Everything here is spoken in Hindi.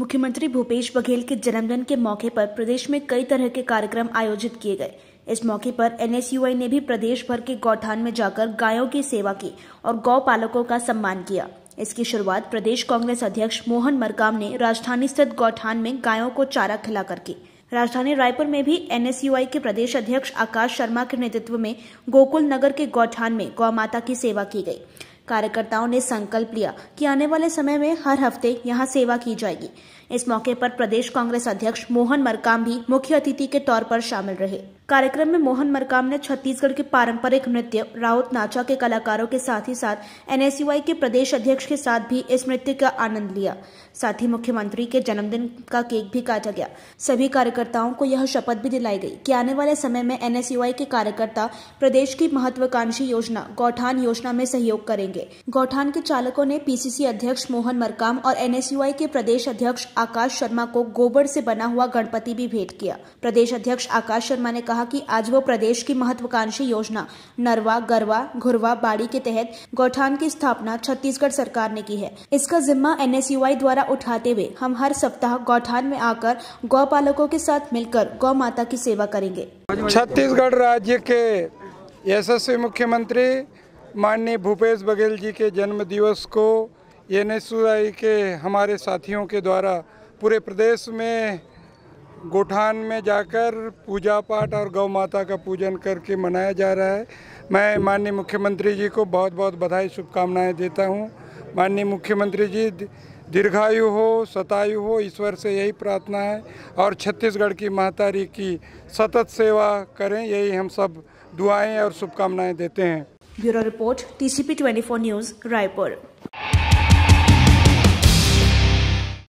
मुख्यमंत्री भूपेश बघेल के जन्मदिन के मौके पर प्रदेश में कई तरह के कार्यक्रम आयोजित किए गए इस मौके पर एनएसयूआई ने भी प्रदेश भर के गौठान में जाकर गायों की सेवा की और गौ पालकों का सम्मान किया इसकी शुरुआत प्रदेश कांग्रेस अध्यक्ष मोहन मरकाम ने राजधानी स्थित गौठान में गायों को चारा खिलाकर की राजधानी रायपुर में भी एनएसयूआई के प्रदेश अध्यक्ष आकाश शर्मा के नेतृत्व में गोकुल नगर के गौठान में गौ माता की सेवा की गई कार्यकर्ताओं ने संकल्प लिया कि आने वाले समय में हर हफ्ते यहाँ सेवा की जाएगी इस मौके पर प्रदेश कांग्रेस अध्यक्ष मोहन मरकाम भी मुख्य अतिथि के तौर पर शामिल रहे कार्यक्रम में मोहन मरकाम ने छत्तीसगढ़ के पारंपरिक नृत्य राउत नाचा के कलाकारों के साथ ही साथ एनएसयूआई के प्रदेश अध्यक्ष के साथ भी इस नृत्य का आनंद लिया साथ ही मुख्यमंत्री के जन्मदिन का केक भी काटा गया सभी कार्यकर्ताओं को यह शपथ भी दिलाई गई कि आने वाले समय में एनएसयूआई के कार्यकर्ता प्रदेश की महत्वाकांक्षी योजना गौठान योजना में सहयोग करेंगे गौठान के चालकों ने पीसीसी अध्यक्ष मोहन मरकाम और एनएसयूआई के प्रदेश अध्यक्ष आकाश शर्मा को गोबर से बना हुआ गणपति भी भेंट किया प्रदेश अध्यक्ष आकाश शर्मा ने कहा कहा कि आज वो प्रदेश की महत्वाकांक्षी योजना नरवा गरवा घुरवा बाड़ी के तहत गौठान की स्थापना छत्तीसगढ़ सरकार ने की है इसका जिम्मा एन द्वारा उठाते हुए हम हर सप्ताह गौठान में आकर गौ पालकों के साथ मिलकर गौ माता की सेवा करेंगे छत्तीसगढ़ राज्य के यशस्वी मुख्यमंत्री माननीय भूपेश बघेल जी के जन्म दिवस को एन के हमारे साथियों के द्वारा पूरे प्रदेश में गोठान में जाकर पूजा पाठ और गौ माता का पूजन करके मनाया जा रहा है मैं माननीय मुख्यमंत्री जी को बहुत बहुत बधाई शुभकामनाएं देता हूँ माननीय मुख्यमंत्री जी दीर्घायु हो सतायु हो ईश्वर से यही प्रार्थना है और छत्तीसगढ़ की महातारी की सतत सेवा करें यही हम सब दुआएं और शुभकामनाएं देते हैं bureau report T 24 news Raipur